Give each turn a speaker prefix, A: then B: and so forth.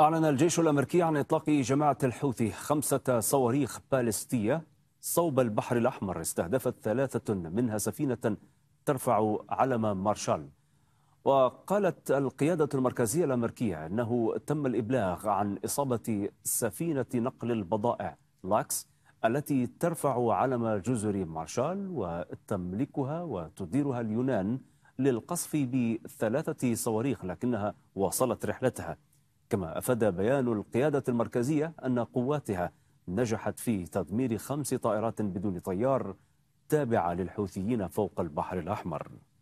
A: أعلن الجيش الأمريكي عن إطلاق جماعة الحوثي خمسة صواريخ باليستية صوب البحر الأحمر استهدفت ثلاثة منها سفينة ترفع علم مارشال وقالت القيادة المركزية الأمريكية أنه تم الإبلاغ عن إصابة سفينة نقل البضائع لاكس التي ترفع علم جزر مارشال وتملكها وتديرها اليونان للقصف بثلاثة صواريخ لكنها واصلت رحلتها كما أفاد بيان القيادة المركزية أن قواتها نجحت في تدمير خمس طائرات بدون طيار تابعة للحوثيين فوق البحر الأحمر